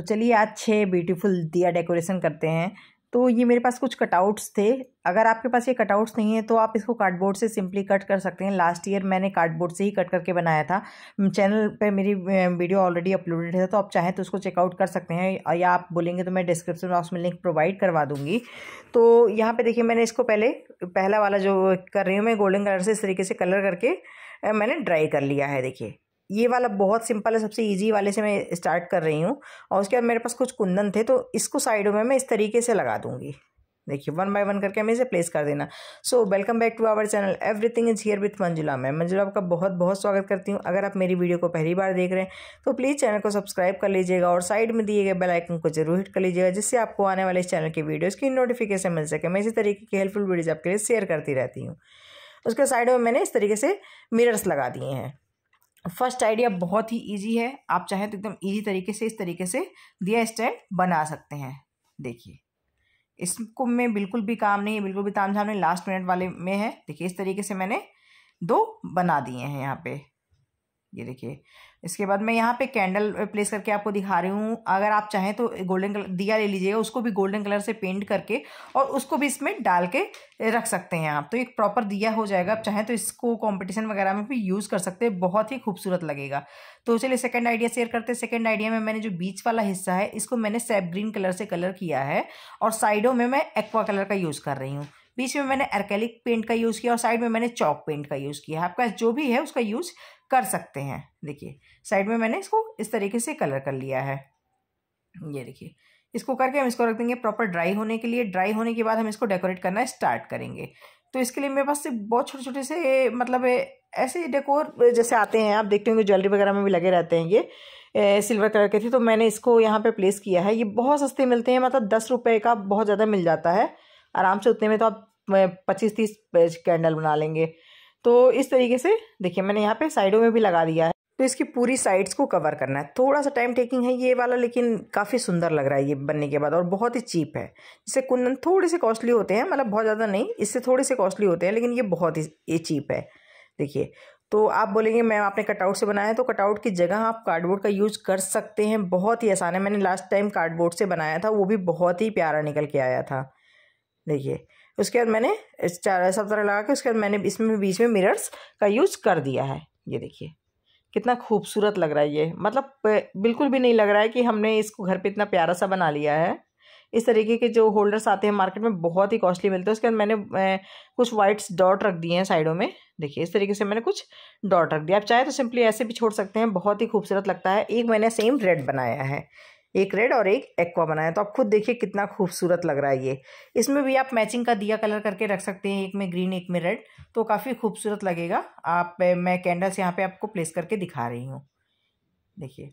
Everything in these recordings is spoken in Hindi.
तो चलिए आज छः ब्यूटीफुल दिया डेकोरेशन करते हैं तो ये मेरे पास कुछ कटआउट्स थे अगर आपके पास ये कटआउट्स नहीं है तो आप इसको कार्डबोर्ड से सिंपली कट कर सकते हैं लास्ट ईयर मैंने कार्डबोर्ड से ही कट करके बनाया था चैनल पे मेरी वीडियो ऑलरेडी अपलोडेड है तो आप चाहें तो उसको चेकआउट कर सकते हैं या आप बोलेंगे तो मैं डिस्क्रिप्शन बॉक्स में लिंक प्रोवाइड करवा दूँगी तो यहाँ पर देखिए मैंने इसको पहले पहला वाला जो कर रही हूँ मैं गोल्डन कलर से इस तरीके से कलर करके मैंने ड्राई कर लिया है देखिए ये वाला बहुत सिंपल है सबसे इजी वाले से मैं स्टार्ट कर रही हूँ और उसके बाद मेरे पास कुछ कुंदन थे तो इसको साइडों में मैं इस तरीके से लगा दूँगी देखिए वन बाय वन करके हमें इसे प्लेस कर देना so welcome back to our channel everything is here with Manjula मैं मंजुला आपका बहुत बहुत स्वागत करती हूँ अगर आप मेरी वीडियो को पहली बार देख रहे हैं तो प्लीज़ चैनल को सब्सक्राइब कर लीजिएगा और साइड में दिए गए बेल आइकन को जरूर हिट कर लीजिएगा जिससे आपको आने वाले इस चैनल की वीडियोज़ की नोटिफिकेशन मिल सके मैं इसी तरीके की हेल्पफुल वीडियोज़ आपके लिए शेयर करती रहती हूँ उसके साइड में मैंने इस तरीके से मिरर्स लगा दिए हैं फर्स्ट आइडिया बहुत ही इजी है आप चाहें तो एकदम इजी तरीके से इस तरीके से दिया स्टैंड बना सकते हैं देखिए इसको में बिल्कुल भी काम नहीं है बिल्कुल भी ताम झाम नहीं लास्ट मिनट वाले में है देखिए इस तरीके से मैंने दो बना दिए हैं यहाँ पे ये देखिए इसके बाद मैं यहाँ पे कैंडल प्लेस करके आपको दिखा रही हूँ अगर आप चाहें तो गोल्डन कलर दिया ले लीजिएगा उसको भी गोल्डन कलर से पेंट करके और उसको भी इसमें डाल के रख सकते हैं आप तो एक प्रॉपर दिया हो जाएगा आप चाहें तो इसको कंपटीशन वगैरह में भी यूज़ कर सकते हैं बहुत ही खूबसूरत लगेगा तो चलिए सेकेंड आइडिया शेयर करते हैं सेकेंड आइडिया में मैंने जो बीच वाला हिस्सा है इसको मैंने सैप ग्रीन कलर से कलर किया है और साइडों में मैं एक्वा कलर का यूज़ कर रही हूँ बीच में मैंने अर्केलिक पेंट का यूज़ किया और साइड में मैंने चौक पेंट का यूज़ किया आपका जो भी है उसका यूज़ कर सकते हैं देखिए साइड में मैंने इसको इस तरीके से कलर कर लिया है ये देखिए इसको करके हम इसको रख देंगे प्रॉपर ड्राई होने के लिए ड्राई होने के बाद हम इसको डेकोरेट करना स्टार्ट करेंगे तो इसके लिए मेरे पास बहुत छोटे छोटे से मतलब ऐसे डेकोर जैसे आते हैं आप देखते होंगे ज्वेलरी वगैरह में भी लगे रहते हैं ये ए, सिल्वर कलर के थे तो मैंने इसको यहाँ पे प्लेस किया है ये बहुत सस्ते मिलते हैं मतलब दस रुपये का बहुत ज़्यादा मिल जाता है आराम से उतने में तो आप पच्चीस तीस कैंडल बना लेंगे तो इस तरीके से देखिए मैंने यहाँ पे साइडों में भी लगा दिया है तो इसकी पूरी साइड्स को कवर करना है थोड़ा सा टाइम टेकिंग है ये वाला लेकिन काफ़ी सुंदर लग रहा है ये बनने के बाद और बहुत ही चीप है जिससे कुंदन थोड़े से कॉस्टली होते हैं मतलब बहुत ज़्यादा नहीं इससे थोड़े से कॉस्टली होते हैं लेकिन ये बहुत ही ये चीप है देखिए तो आप बोलेंगे मैम आपने कटआउट से बनाया है तो कटआउट की जगह आप कार्डबोर्ड का यूज़ कर सकते हैं बहुत ही आसान है मैंने लास्ट टाइम कार्डबोर्ड से बनाया था वो भी बहुत ही प्यारा निकल के आया था देखिए उसके बाद मैंने चार सब तरह लगा के उसके बाद मैंने इसमें बीच में मिरर्स का यूज़ कर दिया है ये देखिए कितना खूबसूरत लग रहा है ये मतलब बिल्कुल भी नहीं लग रहा है कि हमने इसको घर पे इतना प्यारा सा बना लिया है इस तरीके के जो होल्डर्स आते हैं मार्केट में बहुत ही कॉस्टली मिलते हैं उसके बाद मैंने कुछ वाइट्स डॉट रख दिए हैं साइडों में देखिए इस तरीके से मैंने कुछ डॉट रख दिया आप चाहे तो सिंपली ऐसे भी छोड़ सकते हैं बहुत ही खूबसूरत लगता है एक मैंने सेम रेड बनाया है एक रेड और एक एक्वा बनाया तो आप खुद देखिए कितना खूबसूरत लग रहा है ये इसमें भी आप मैचिंग का दिया कलर करके रख सकते हैं एक में ग्रीन एक में रेड तो काफ़ी खूबसूरत लगेगा आप मैं कैंडल्स यहाँ पे आपको प्लेस करके दिखा रही हूँ देखिए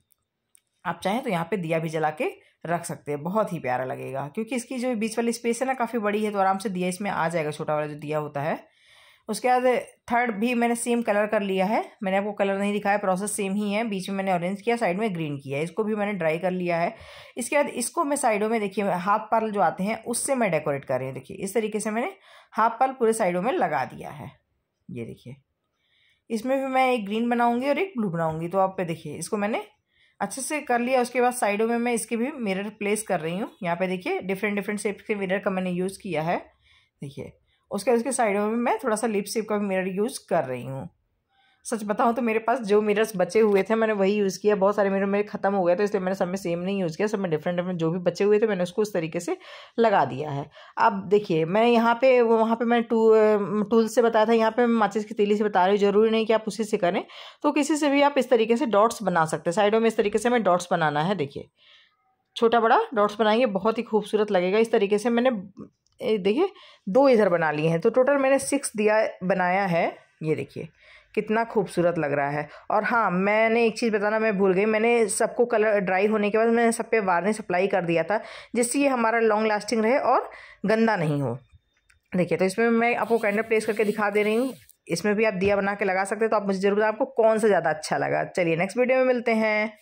आप चाहें तो यहाँ पे दिया भी जला के रख सकते हैं बहुत ही प्यारा लगेगा क्योंकि इसकी जो बीच वाली स्पेस है ना काफ़ी बड़ी है तो आराम से दिया इसमें आ जाएगा छोटा वाला जो दिया होता है उसके बाद थर्ड भी मैंने सेम कलर कर लिया है मैंने आपको कलर नहीं दिखाया प्रोसेस सेम ही है बीच में मैंने ऑरेंज किया साइड में ग्रीन किया इसको भी मैंने ड्राई कर लिया है इसके बाद इसको मैं साइडों में देखिए हाफ पर्ल जो आते हैं उससे मैं डेकोरेट कर रही हूँ देखिए इस तरीके से मैंने हाफ पर्ल पूरे साइडों में लगा दिया है ये देखिए इसमें भी मैं एक ग्रीन बनाऊंगी और एक ब्लू बनाऊंगी तो आप पे देखिए इसको मैंने अच्छे से कर लिया उसके बाद साइडों में मैं इसके भी मिरर प्लेस कर रही हूँ यहाँ पे देखिए डिफरेंट डिफरेंट शेप के मिरर का मैंने यूज़ किया है देखिए उसके उसके साइड में मैं थोड़ा सा लिपस्टिक का भी मिरर यूज़ कर रही हूँ सच बताऊँ तो मेरे पास जो मिरर्स बचे हुए थे मैंने वही यूज़ किया बहुत सारे मिरर मेरे ख़त्म हो गए तो इसलिए मैंने सब में सेम नहीं यूज़ किया सब में डिफरेंट डिफरेंट जो भी बचे हुए थे मैंने उसको उस तरीके से लगा दिया है अब देखिए मैं यहाँ पे वहाँ पे मैंने टू टूल से बताया था यहाँ पे मैं माचिस की तीली से बता रही हूँ ज़रूरी नहीं कि आप उसी से करें तो किसी से भी आप इस तरीके से डॉट्स बना सकते हैं साइडों में इस तरीके से हमें डॉट्स बनाना है देखिए छोटा बड़ा डॉट्स बनाएंगे बहुत ही खूबसूरत लगेगा इस तरीके से मैंने देखिए दो इधर बना लिए हैं तो टोटल मैंने सिक्स दिया बनाया है ये देखिए कितना खूबसूरत लग रहा है और हाँ मैंने एक चीज़ बताना मैं भूल गई मैंने सबको कलर ड्राई होने के बाद मैंने सब पे वार्निश अप्लाई कर दिया था जिससे ये हमारा लॉन्ग लास्टिंग रहे और गंदा नहीं हो देखिए तो इसमें मैं आपको कैंडल प्लेस करके दिखा दे रही हूँ इसमें भी आप दिया बना के लगा सकते हैं तो आप मुझे जरूर आपको कौन सा ज़्यादा अच्छा लगा चलिए नेक्स्ट वीडियो में मिलते हैं